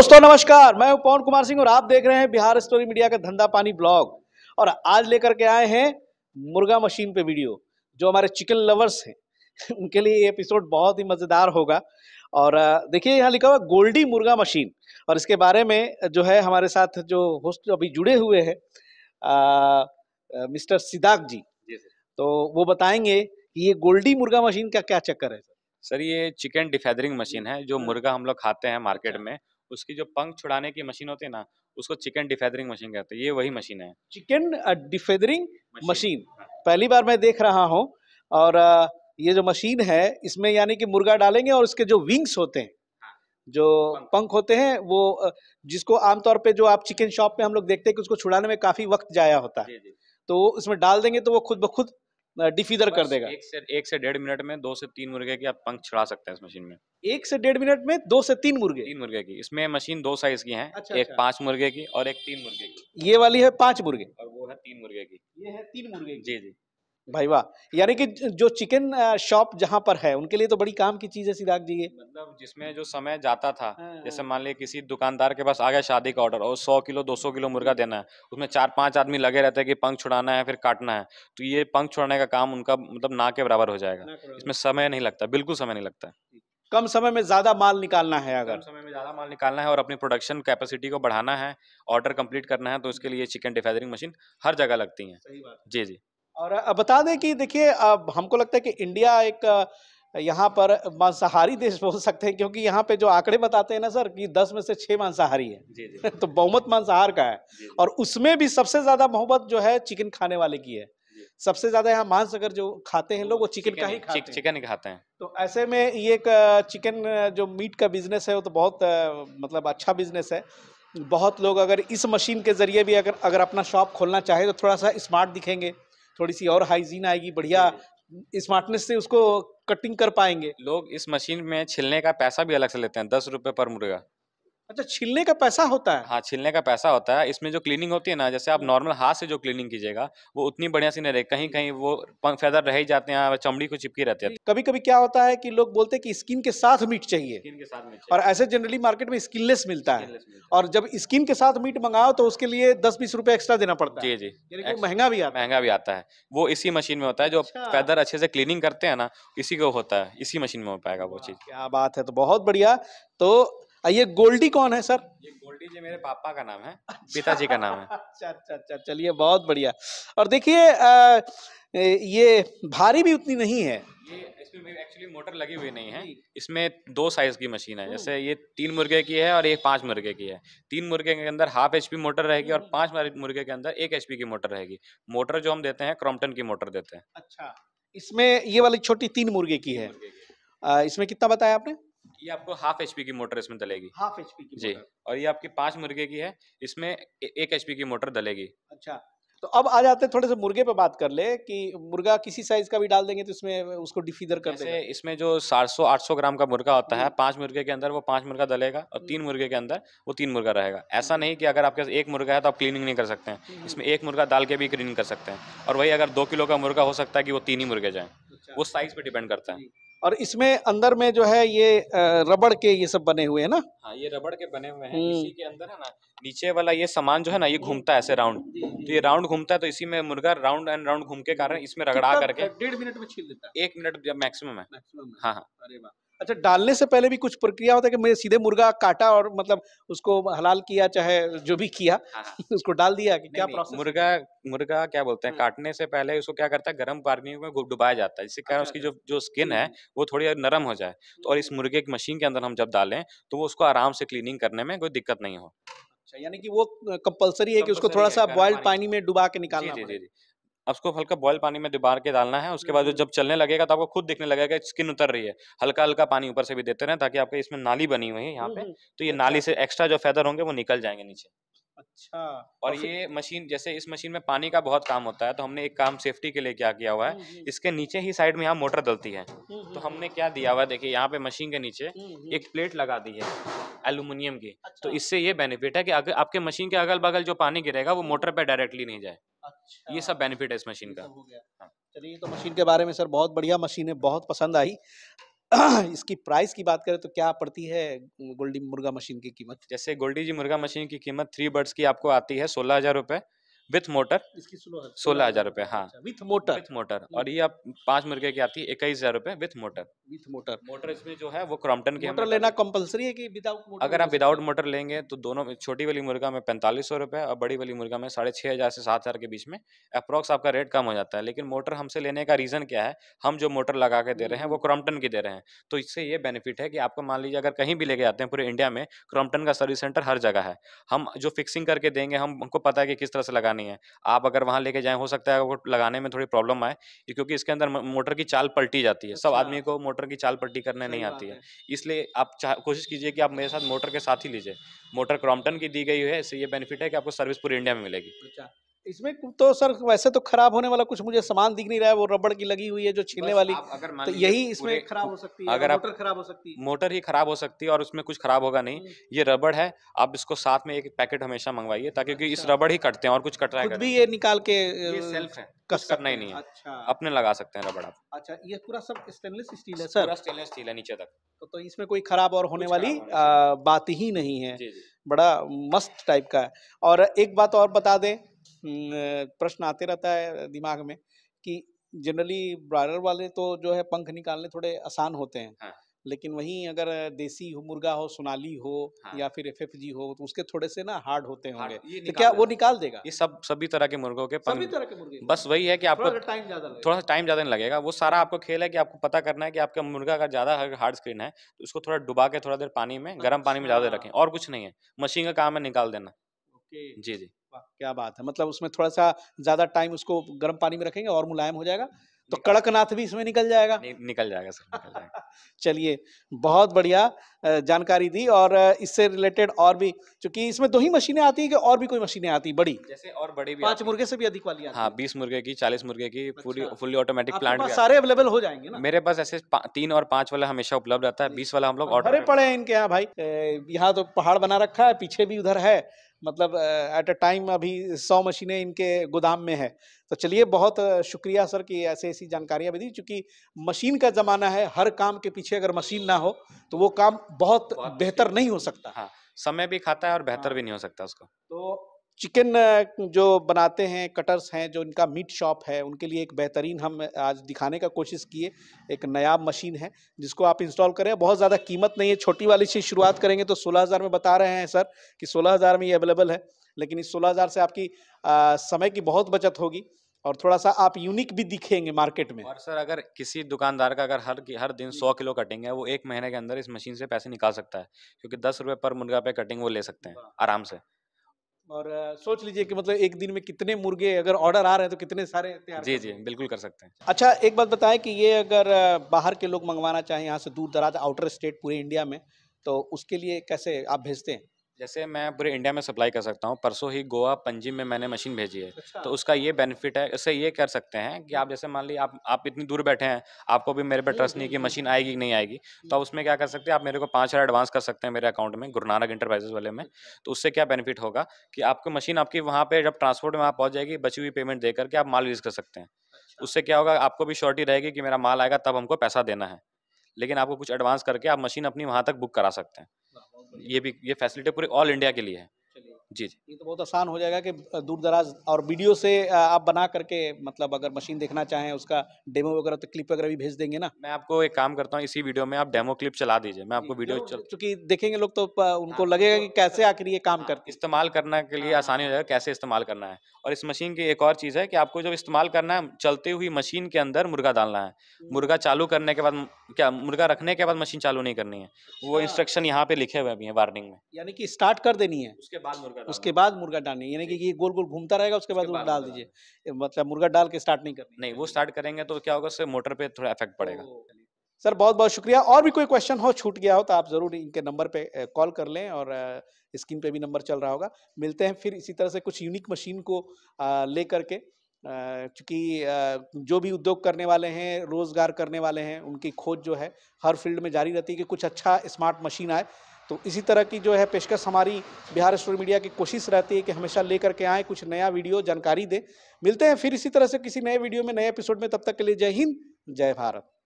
दोस्तों नमस्कार मैं हूं पवन कुमार सिंह और आप देख रहे हैं बिहार स्टोरी मीडिया का धंधा पानी ब्लॉग और आज लेकर के आए हैं मुर्गा मशीन पे वीडियो जो हमारे चिकन लवर्स हैं उनके लिए ये एपिसोड बहुत ही मज़ेदार होगा और देखिए यहाँ लिखा हुआ गोल्डी मुर्गा मशीन और इसके बारे में जो है हमारे साथ जो होस्ट अभी जुड़े हुए हैं मिस्टर सिद्धार्थ जी तो वो बताएंगे कि ये गोल्डी मुर्गा मशीन का क्या चक्कर है सर ये चिकन डिफेदरिंग मशीन है जो हाँ। मुर्गा हम लोग खाते हैं मार्केट अच्छा। में उसकी जो पंख छुड़ाने की मशीन होती है ना उसको चिकन डिफेदरिंग मशीन कहते हैं ये वही मशीन है चिकन डिफेदरिंग मशीन पहली बार मैं देख रहा हूँ और uh, ये जो मशीन है इसमें यानी कि मुर्गा डालेंगे और उसके जो विंग्स होते हैं हाँ। जो पंख होते हैं वो uh, जिसको आमतौर पे जो आप चिकन शॉप में हम लोग देखते हैं कि उसको छुड़ाने में काफी वक्त जाया होता है तो उसमें डाल देंगे तो वो खुद ब खुद डिफीदर कर देगा एक से एक से डेढ़ मिनट में दो से तीन मुर्गे की आप पंख छुड़ा सकते हैं इस मशीन में एक से डेढ़ मिनट में दो से तीन मुर्गे तीन मुर्गे की इसमें मशीन दो साइज की है अच्छा, एक अच्छा। पांच मुर्गे की और एक तीन मुर्गे की ये वाली है पांच मुर्गे और वो है तीन मुर्गे की ये है तीन मुर्गे जी जी भाई वाह यानी कि जो चिकन शॉप जहाँ पर है उनके लिए तो बड़ी काम की चीज है सिराग जी ये मतलब जिसमें जो समय जाता था हाँ, हाँ। जैसे मान लिया किसी दुकानदार के पास आ गया शादी का ऑर्डर और सौ किलो दो सौ किलो मुर्गा देना है उसमें चार पांच आदमी लगे रहते हैं कि पंख छुड़ाना है फिर काटना है तो ये पंख छुड़ाने का काम उनका मतलब ना के बराबर हो जाएगा इसमें समय नहीं लगता बिल्कुल समय नहीं लगता कम समय में ज्यादा माल निकालना है अगर कम समय में ज्यादा माल निकालना है और अपनी प्रोडक्शन कैपेसिटी को बढ़ाना है ऑर्डर कंप्लीट करना है तो उसके लिए चिकन डिफेदरिंग मशीन हर जगह लगती है जी जी और बता दें कि देखिए अब हमको लगता है कि इंडिया एक यहाँ पर मांसाहारी देश बोल सकते हैं क्योंकि यहाँ पे जो आंकड़े बताते हैं ना सर कि दस में से छः मांसाहारी है जी जी। तो बहुमत मांसाहार का है और उसमें भी सबसे ज़्यादा बहुमत जो है चिकन खाने वाले की है सबसे ज़्यादा यहाँ मांस अगर जो खाते हैं लोग वो चिकन, का ही खाते चिकन ही खाते हैं तो ऐसे में ये एक चिकन जो मीट का बिजनेस है वो तो बहुत मतलब अच्छा बिजनेस है बहुत लोग अगर इस मशीन के ज़रिए भी अगर अगर अपना शॉप खोलना चाहे तो थोड़ा सा स्मार्ट दिखेंगे थोड़ी सी और हाइजीन आएगी बढ़िया स्मार्टनेस से उसको कटिंग कर पाएंगे लोग इस मशीन में छिलने का पैसा भी अलग से लेते हैं दस रुपये पर मुर्गा अच्छा छिलने का पैसा होता है हाँ छिलने का पैसा होता है इसमें जो क्लीनिंग होती है ना जैसे आप नॉर्मल हाथ से जो क्लीनिंग कीजिएगा वो उतनी बढ़िया सी नहीं रहे कहीं कहीं वो फैदर रह ही जाते हैं चमड़ी को चिपकी रहती है कभी कभी क्या होता है कि लोग बोलते हैं कि स्किन के साथ मीट चाहिए स्किन के साथ मीट और ऐसे जनरली मार्केट में स्किनलेस मिलता है और जब स्किन के साथ मीट मंगाओ तो उसके लिए दस बीस रुपए एक्स्ट्रा देना पड़ता है जी जी महंगा भी आता महंगा भी आता है वो इसी मशीन में होता है जो फैदर अच्छा। अच्छे से क्लीनिंग करते हैं ना इसी को होता है इसी मशीन में हो पाएगा वो चीज क्या बात है तो बहुत बढ़िया तो हाँ, ये गोल्डी कौन है सर ये गोल्डी जी मेरे पापा का नाम है अच्छा, पिताजी का नाम है अच्छा अच्छा अच्छा चलिए बहुत बढ़िया और देखिए ये भारी भी उतनी नहीं है एक्चुअली मोटर लगी हुई नहीं है इसमें दो साइज की मशीन है जैसे ये तीन मुर्गे की है और ये पांच मुर्गे की है तीन मुर्गे के अंदर हाफ एच पी मोटर रहेगी और पांच मुर्गे के अंदर एक एच पी की मोटर रहेगी मोटर जो हम देते हैं क्रॉम्पटन की मोटर देते हैं अच्छा इसमें ये वाली छोटी तीन मुर्गे की है इसमें कितना बताया आपने ये आपको हाफ एचपी की मोटर इसमें दलेगी हाफ एचपी की जी और ये आपकी पांच मुर्गे की है इसमें एक एचपी की मोटर दलेगी अच्छा तो अब आ जाते हैं थोड़े से मुर्गे पे बात कर ले कि मुर्गा किसी साइज का भी डाल देंगे तो इसमें उसको डिफीदर कर देंगे इसमें जो 700 800 ग्राम का मुर्गा होता है हम्म। पांच मुर्गे के अंदर वो पांच मुर्गा दलेगा और तीन हम्म। मुर्गे के अंदर वो तीन मुर्गा रहेगा ऐसा नहीं कि अगर आपके एक मुर्गा है तो आप क्लीनिंग नहीं कर सकते हैं हम्म। इसमें एक मुर्गा डाल के भी क्लीनिंग कर सकते हैं और वही अगर दो किलो का मुर्गा हो सकता है कि वो तीन ही मुर्गे जाए अच्छा। वो साइज पर डिपेंड करता है और इसमें अंदर में जो है ये रबड़ के ये सब बने हुए है ना हाँ ये रबड़ के बने हुए हैं हम्म। इसी के अंदर है ना नीचे वाला ये सामान जो है ना ये घूमता है ऐसे राउंड तो ये राउंड घूमता है तो इसी में मुर्गा राउंड एंड राउंड घूम के कारण इसमें रगड़ा करके डेढ़ मिनट में छील देता है एक मिनट मैक्सिमम है हाँ हाँ अरे अच्छा डालने से पहले भी कुछ प्रक्रिया होता है कि मैं सीधे मुर्गा काटा और मतलब उसको हलाल किया चाहे जो भी किया हाँ।, हाँ। उसको डाल दिया कि क्या प्रोसेस मुर्गा मुर्गा क्या बोलते हैं हम्म। काटने से पहले उसको क्या करता है गर्म पानी में डुबाया जाता है जिससे कारण अच्छा, उसकी अच्छा। जो जो स्किन है हम्म। वो थोड़ी नरम हो जाए हम्म। तो और इस मुर्गे की मशीन के अंदर हम जब डालें तो वो उसको आराम से क्लीनिंग करने में कोई दिक्कत नहीं हो अच्छा, यानी कि वो कंपलसरी है कि उसको थोड़ा सा बॉइल्ड पानी में डुबा के निकालना जी जी जी अब उसको हल्का बॉयल पानी में दुबार के डालना है उसके बाद हम्म। जब चलने लगेगा तो आपको खुद दिखने लगेगा स्किन उतर रही है हल्का हल्का पानी ऊपर से भी देते रहे ताकि आपके इसमें नाली बनी हुई है यहाँ हम्म, पे हम्म। तो ये अच्छा। नाली से एक्स्ट्रा जो फैदर होंगे वो निकल जाएंगे नीचे अच्छा और ये मशीन जैसे इस मशीन में पानी का बहुत काम होता है तो हमने एक काम सेफ्टी के लिए क्या किया हुआ है इसके नीचे ही साइड में यहाँ मोटर डलती है तो हमने क्या दिया हुआ है देखिए यहाँ पे मशीन के नीचे एक प्लेट लगा दी है एल्यूमिनियम की तो अच्छा। तो इससे ये बेनिफिट है कि अगर आपके मशीन के अगल बगल जो पानी गिरेगा वो मोटर पे डायरेक्टली नहीं जाए अच्छा। ये सब बेनिफिट है इस मशीन का हाँ। चलिए तो मशीन के बारे में सर बहुत बढ़िया मशीन है बहुत पसंद आई इसकी प्राइस की बात करें तो क्या पड़ती है गोल्डी मुर्गा मशीन की कीमत जैसे गोल्डी जी मुर्गा मशीन की कीमत थ्री बर्ड्स की आपको आती है सोलह हजार रुपये विथ मोटर सोलह हजार रुपए हाँ अच्छा, विथ मोटर विथ मोटर और ये आप पांच मुर्गे की आती है इक्कीस हजार रुपए with motor with motor motor इसमें जो है वो क्रॉम्पटन की मोटर लेना कंपलसरी है कि विदाउट मोटर अगर आप विदाउट मोटर लेंगे तो दोनों छोटी वाली मुर्गा में पैंतालीस सौ रुपए और बड़ी वाली मुर्गा में साढ़े छह हजार से सात हजार के बीच में अप्रोक्स आपका रेट कम हो जाता है लेकिन मोटर हमसे लेने का रीजन क्या है हम जो मोटर लगा के दे रहे हैं वो क्रॉम्पटन हम्म। की दे रहे हैं तो इससे ये बेनिफिट है कि आपको मान लीजिए अगर कहीं भी लेके आते हैं पूरे इंडिया में क्रॉम्पटन का सर्विस सेंटर हर जगह है हम जो फिक्सिंग करके देंगे हम हमको पता है कि किस तरह से लगाने नहीं है आप अगर वहाँ लेके जाएं हो सकता है वो लगाने में थोड़ी प्रॉब्लम आए क्योंकि इसके अंदर मोटर की चाल पलटी जाती है सब आदमी अच्छा। को मोटर की चाल पलटी करने नहीं आती है इसलिए आप कोशिश कीजिए कि आप मेरे साथ मोटर के साथ ही लीजिए मोटर क्रॉम्पटन की दी गई है इससे ये बेनिफिट है कि आपको सर्विस पूरी इंडिया में मिलेगी अच्छा। इसमें तो सर वैसे तो खराब होने वाला कुछ मुझे सामान दिख नहीं रहा है वो रबड़ की लगी हुई है जो छीलने वाली अगर तो यही इसमें खराब हो सकती है अगर मोटर खराब हो सकती है मोटर ही खराब हो सकती है और उसमें कुछ खराब होगा नहीं हम्म। ये रबड़ है आप इसको साथ में एक पैकेट हमेशा मंगवाइए ताकि क्योंकि इस अच्छा। रबड़ ही कटते हैं और कुछ कट रहा है भी ये निकाल के सेल्फ है करना ही नहीं है अच्छा अपने लगा सकते हैं रबड़ आप अच्छा ये पूरा सब स्टेनलेस स्टील है सर स्टेनलेस स्टील है नीचे तक तो, तो इसमें कोई खराब और होने वाली बात ही नहीं है बड़ा मस्त टाइप का है और एक बात और बता दें प्रश्न आते रहता है दिमाग में कि जनरली ब्रॉयर वाले तो जो है पंख निकालने थोड़े आसान होते हैं हाँ। लेकिन वहीं अगर देसी हो मुर्गा हो सोनाली हो हाँ। या फिर एफ हो तो उसके थोड़े से ना हार्ड होते होंगे हाँ, तो क्या वो निकाल देगा ये सब सभी तरह के मुर्गों के सभी तरह के मुर्गे बस वही है कि आपको टाइम ज्यादा थोड़ा सा टाइम ज्यादा नहीं लगेगा वो सारा आपको खेल है कि आपको पता करना है कि आपका मुर्गा का ज्यादा हार्ड स्क्रीन है तो उसको थोड़ा डुबा के थोड़ा देर पानी में गर्म पानी में अच्छा। ज्यादा रखें और कुछ नहीं है मशीन का काम है निकाल देना जी जी क्या बात है मतलब उसमें थोड़ा सा ज्यादा टाइम उसको गर्म पानी में रखेंगे और मुलायम हो जाएगा तो कड़कनाथ भी इसमें निकल जाएगा नि, निकल जाएगा सर चलिए बहुत बढ़िया जानकारी दी और इससे रिलेटेड और भी क्योंकि इसमें दो ही मशीनें आती है कि और भी कोई मशीनें आती है बड़ी जैसे और बड़ी भी पांच मुर्गे से भी अधिक वाली हाँ बीस मुर्गे की चालीस मुर्गे की अच्छा। पूरी फुल्ली ऑटोमेटिक प्लांट सारे अवेलेबल हो जाएंगे ना मेरे पास ऐसे तीन और पांच वाला हमेशा उपलब्ध रहता है बीस वाला हम लोग ऑर्डर पड़े हैं इनके यहाँ भाई यहाँ तो पहाड़ बना रखा है पीछे भी उधर है मतलब एट अ टाइम अभी सौ मशीनें इनके गोदाम में है तो चलिए बहुत शुक्रिया सर कि ऐसे ऐसी जानकारियाँ भी दी चूँकि मशीन का ज़माना है हर काम के पीछे अगर मशीन ना हो तो वो काम बहुत, बहुत बेहतर नहीं हो सकता हाँ समय भी खाता है और बेहतर हाँ, भी नहीं हो सकता उसको तो चिकन जो बनाते हैं कटर्स हैं जो इनका मीट शॉप है उनके लिए एक बेहतरीन हम आज दिखाने का कोशिश किए एक नया मशीन है जिसको आप इंस्टॉल करें बहुत ज़्यादा कीमत नहीं है छोटी वाली से शुरुआत करेंगे तो 16000 में बता रहे हैं सर कि 16000 में ये अवेलेबल है लेकिन इस 16000 से आपकी आ, समय की बहुत बचत होगी और थोड़ा सा आप यूनिक भी दिखेंगे मार्केट में और सर अगर किसी दुकानदार का अगर हर हर दिन सौ किलो कटिंग है वो एक महीने के अंदर इस मशीन से पैसे निकाल सकता है क्योंकि दस रुपये पर मुर्गा पे कटिंग वो ले सकते हैं हाँ। आराम से और सोच लीजिए कि मतलब एक दिन में कितने मुर्गे अगर ऑर्डर आ रहे हैं तो कितने सारे तैयार जी जी बिल्कुल कर सकते हैं अच्छा एक बात बताएं कि ये अगर बाहर के लोग मंगवाना चाहें यहाँ से दूर दराज आउटर स्टेट पूरे इंडिया में तो उसके लिए कैसे आप भेजते हैं जैसे मैं पूरे इंडिया में सप्लाई कर सकता हूँ परसों ही गोवा पंजी में मैंने मशीन भेजी है अच्छा। तो उसका ये बेनिफिट है इससे ये कर सकते हैं कि आप जैसे मान लीजिए आप आप इतनी दूर बैठे हैं आपको भी मेरे पे ट्रस्ट नहीं कि मशीन हम्म, हम्म, आएगी कि नहीं आएगी तो आप उसमें क्या कर सकते हैं आप मेरे को पाँच हज़ार एडवांस कर सकते हैं मेरे अकाउंट में गुरु नानक इंटरप्राइजेज वाले में अच्छा। तो उससे क्या बेनिफिट होगा कि आपको मशीन आपकी वहाँ पर जब ट्रांसपोर्ट में वहाँ पहुँच जाएगी बची हुई पेमेंट दे करके आप माल रिलीज कर सकते हैं अच्छा। उससे क्या होगा आपको भी श्योरिटी रहेगी कि मेरा माल आएगा तब हमको पैसा देना है लेकिन आपको कुछ एडवांस करके आप मशीन अपनी वहाँ तक बुक करा सकते हैं ये भी ये फैसिलिटी पूरे ऑल इंडिया के लिए है जी जी ये तो बहुत आसान हो जाएगा कि दूर दराज और वीडियो से आप बना करके मतलब अगर मशीन देखना चाहें उसका डेमो वगैरह तो क्लिप वगैरह भी भेज देंगे ना मैं आपको एक काम करता हूँ इसी वीडियो में आप डेमो क्लिप चला दीजिए मैं आपको वीडियो चल चूँकि देखेंगे लोग तो हाँ, उनको लगेगा कि तो कैसे आखिर ये काम हाँ, कर इस्तेमाल करने के लिए हाँ, आसानी हो जाएगा कैसे इस्तेमाल करना है और इस मशीन की एक और चीज़ है कि आपको जब इस्तेमाल करना है चलती हुई मशीन के अंदर मुर्गा डालना है हम्म। मुर्गा चालू करने के बाद क्या मुर्गा रखने के बाद मशीन चालू नहीं करनी है वो इंस्ट्रक्शन अच्छा। यहाँ पे लिखे हुए भी हैं वार्निंग में यानी कि स्टार्ट कर देनी है उसके बाद मुर्गा उसके बाद मुर्गा डालनी यानी कि ये गोल गोल घूमता रहेगा उसके बाद डाल दीजिए मतलब मुर्गा डाल के स्टार्ट नहीं करनी नहीं वो स्टार्ट करेंगे तो क्या होगा मोटर पे थोड़ा इफेक्ट पड़ेगा सर बहुत बहुत शुक्रिया और भी कोई क्वेश्चन हो छूट गया हो तो आप ज़रूर इनके नंबर पे कॉल कर लें और स्क्रीन पे भी नंबर चल रहा होगा मिलते हैं फिर इसी तरह से कुछ यूनिक मशीन को ले करके क्योंकि जो भी उद्योग करने वाले हैं रोज़गार करने वाले हैं उनकी खोज जो है हर फील्ड में जारी रहती है कि कुछ अच्छा स्मार्ट मशीन आए तो इसी तरह की जो है पेशकश हमारी बिहार स्टोरी मीडिया की कोशिश रहती है कि हमेशा लेकर के आए कुछ नया वीडियो जानकारी दें मिलते हैं फिर इसी तरह से किसी नए वीडियो में नए एपिसोड में तब तक के लिए जय हिंद जय भारत